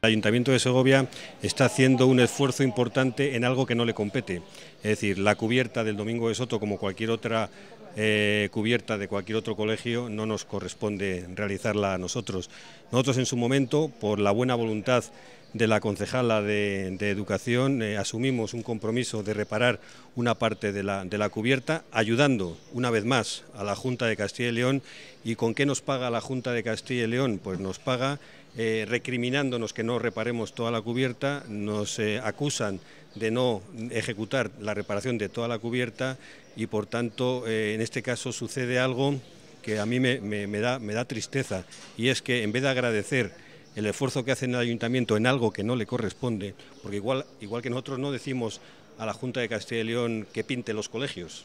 El Ayuntamiento de Segovia está haciendo un esfuerzo importante en algo que no le compete, es decir, la cubierta del Domingo de Soto, como cualquier otra eh, cubierta de cualquier otro colegio, no nos corresponde realizarla a nosotros. Nosotros en su momento, por la buena voluntad de la concejala de, Educación eh, asumimos un compromiso de reparar una parte de la, cubierta, ayudando una vez más a la Junta de Castilla y León. ¿Y con qué nos paga la Junta de Castilla y León? Pues nos paga eh, recriminándonos que no reparemos toda la cubierta, nos eh, acusan de no ejecutar la reparación de toda la cubierta y por tanto en este caso sucede algo que a mí da, me da tristeza y es que en vez de agradecer el esfuerzo que hace el ayuntamiento en algo que no le corresponde, porque igual, igual que nosotros no decimos a la Junta de Castilla y León que pinte los colegios,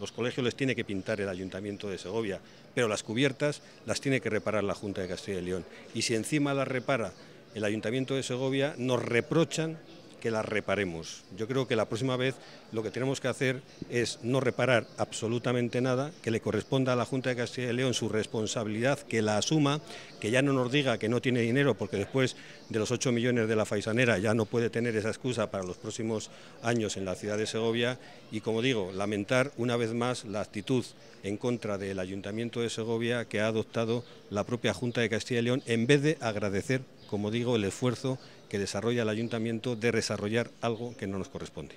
los colegios les tiene que pintar el Ayuntamiento de Segovia, pero las cubiertas las tiene que reparar la Junta de Castilla y León. Y si encima las repara el Ayuntamiento de Segovia, nos reprochan que la reparemos. Yo creo que la próxima vez lo que tenemos que hacer es no reparar absolutamente nada, que le corresponda a la Junta de Castilla y León su responsabilidad, que la asuma, que ya no nos diga que no tiene dinero, porque después de los 8 millones de la faisanera ya no puede tener esa excusa para los próximos años en la ciudad de Segovia. Y como digo, lamentar una vez más la actitud en contra del Ayuntamiento de Segovia que ha adoptado la propia Junta de Castilla y León en vez de agradecer, como digo, el esfuerzo que desarrolla el ayuntamiento de desarrollar algo que no nos corresponde.